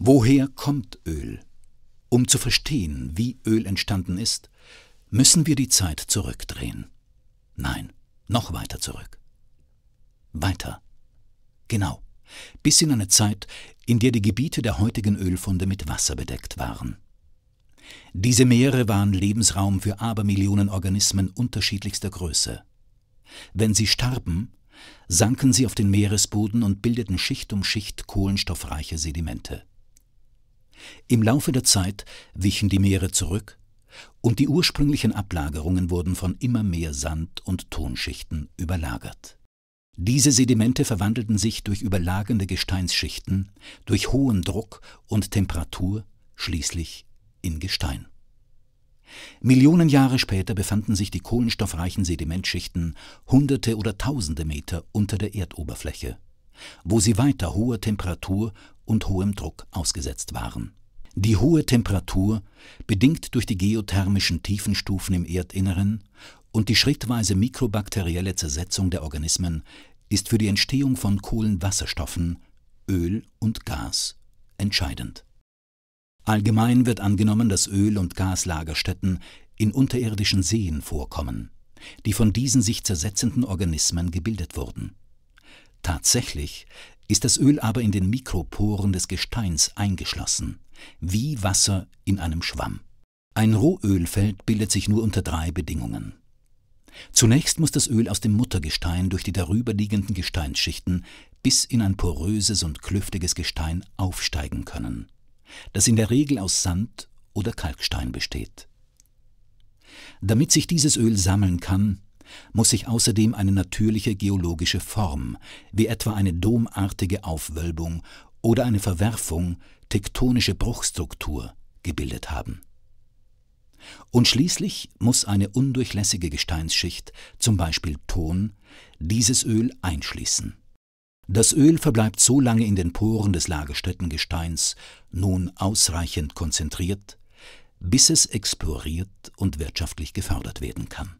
Woher kommt Öl? Um zu verstehen, wie Öl entstanden ist, müssen wir die Zeit zurückdrehen. Nein, noch weiter zurück. Weiter. Genau. Bis in eine Zeit, in der die Gebiete der heutigen Ölfunde mit Wasser bedeckt waren. Diese Meere waren Lebensraum für Abermillionen Organismen unterschiedlichster Größe. Wenn sie starben, sanken sie auf den Meeresboden und bildeten Schicht um Schicht kohlenstoffreiche Sedimente. Im Laufe der Zeit wichen die Meere zurück und die ursprünglichen Ablagerungen wurden von immer mehr Sand- und Tonschichten überlagert. Diese Sedimente verwandelten sich durch überlagende Gesteinsschichten, durch hohen Druck und Temperatur schließlich in Gestein. Millionen Jahre später befanden sich die kohlenstoffreichen Sedimentschichten hunderte oder tausende Meter unter der Erdoberfläche, wo sie weiter hoher Temperatur und hohem Druck ausgesetzt waren. Die hohe Temperatur, bedingt durch die geothermischen Tiefenstufen im Erdinneren und die schrittweise mikrobakterielle Zersetzung der Organismen, ist für die Entstehung von Kohlenwasserstoffen, Öl und Gas entscheidend. Allgemein wird angenommen, dass Öl- und Gaslagerstätten in unterirdischen Seen vorkommen, die von diesen sich zersetzenden Organismen gebildet wurden. Tatsächlich ist das Öl aber in den Mikroporen des Gesteins eingeschlossen, wie Wasser in einem Schwamm. Ein Rohölfeld bildet sich nur unter drei Bedingungen. Zunächst muss das Öl aus dem Muttergestein durch die darüberliegenden Gesteinsschichten bis in ein poröses und klüftiges Gestein aufsteigen können, das in der Regel aus Sand oder Kalkstein besteht. Damit sich dieses Öl sammeln kann, muss sich außerdem eine natürliche geologische Form, wie etwa eine domartige Aufwölbung oder eine Verwerfung, tektonische Bruchstruktur, gebildet haben. Und schließlich muss eine undurchlässige Gesteinsschicht, zum Beispiel Ton, dieses Öl einschließen. Das Öl verbleibt so lange in den Poren des Lagerstättengesteins, nun ausreichend konzentriert, bis es exploriert und wirtschaftlich gefördert werden kann.